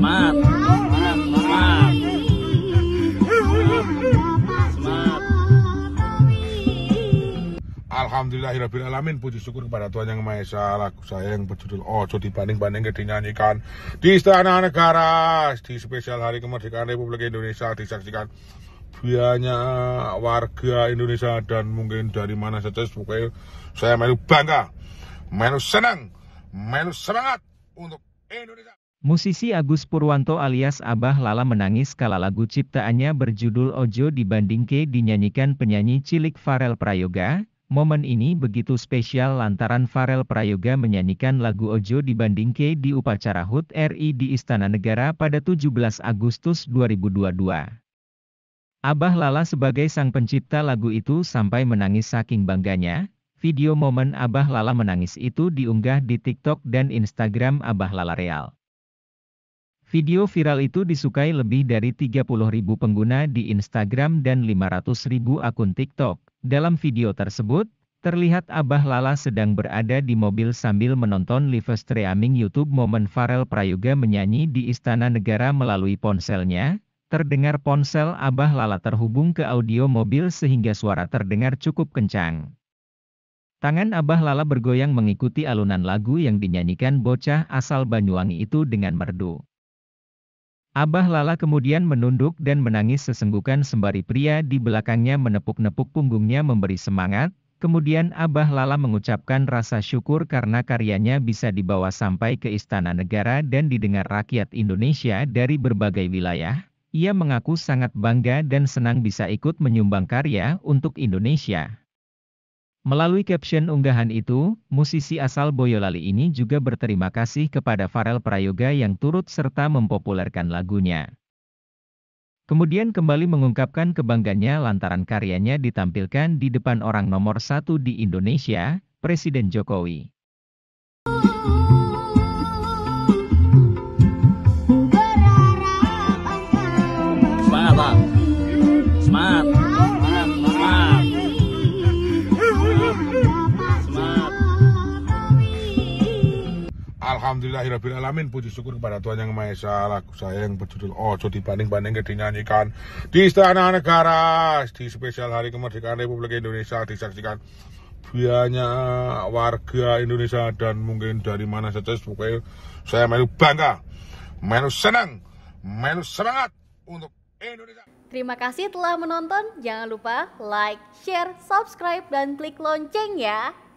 semangat semangat semangat Alhamdulillahirrahmanirrahim Puji syukur kepada Tuhan Yang Maha Esa Lagu saya yang berjudul Ojo dibanding-banding ke dinyanyikan Di Istana Negara Di spesial hari kemerdekaan Republik Indonesia Disaksikan banyak warga Indonesia Dan mungkin dari mana saja Pokoknya saya melu bangga Melu senang Melu semangat Untuk Indonesia Musisi Agus Purwanto alias Abah Lala menangis kala lagu ciptaannya berjudul Ojo Dibandingke dinyanyikan penyanyi cilik Farel Prayoga. Momen ini begitu spesial lantaran Farel Prayoga menyanyikan lagu Ojo Dibandingke di upacara HUT RI di Istana Negara pada 17 Agustus 2022. Abah Lala sebagai sang pencipta lagu itu sampai menangis saking bangganya. Video momen Abah Lala menangis itu diunggah di TikTok dan Instagram Abah Lala Real. Video viral itu disukai lebih dari 30 ribu pengguna di Instagram dan 500 akun TikTok. Dalam video tersebut, terlihat Abah Lala sedang berada di mobil sambil menonton live streaming YouTube momen Farel Prayoga menyanyi di Istana Negara melalui ponselnya. Terdengar ponsel Abah Lala terhubung ke audio mobil sehingga suara terdengar cukup kencang. Tangan Abah Lala bergoyang mengikuti alunan lagu yang dinyanyikan bocah asal Banyuwangi itu dengan merdu. Abah Lala kemudian menunduk dan menangis sesenggukan sembari pria di belakangnya menepuk-nepuk punggungnya memberi semangat, kemudian Abah Lala mengucapkan rasa syukur karena karyanya bisa dibawa sampai ke istana negara dan didengar rakyat Indonesia dari berbagai wilayah. Ia mengaku sangat bangga dan senang bisa ikut menyumbang karya untuk Indonesia. Melalui caption unggahan itu, musisi asal Boyolali ini juga berterima kasih kepada Farel Prayoga yang turut serta mempopulerkan lagunya. Kemudian kembali mengungkapkan kebanggaannya lantaran karyanya ditampilkan di depan orang nomor satu di Indonesia, Presiden Jokowi. Semangat, Semangat. Alhamdulillahirrahmanirrahim Puji syukur kepada Tuhan Yang Maha Esa Lagu saya yang berjudul Ojo dibanding-banding ke dinyanyikan Di Istana Negara Di spesial hari kemerdekaan Republik Indonesia Disaksikan banyak warga Indonesia Dan mungkin dari mana saja Pokoknya saya melu bangga Melu senang Melu semangat Untuk Indonesia Terima kasih telah menonton Jangan lupa like, share, subscribe, dan klik lonceng ya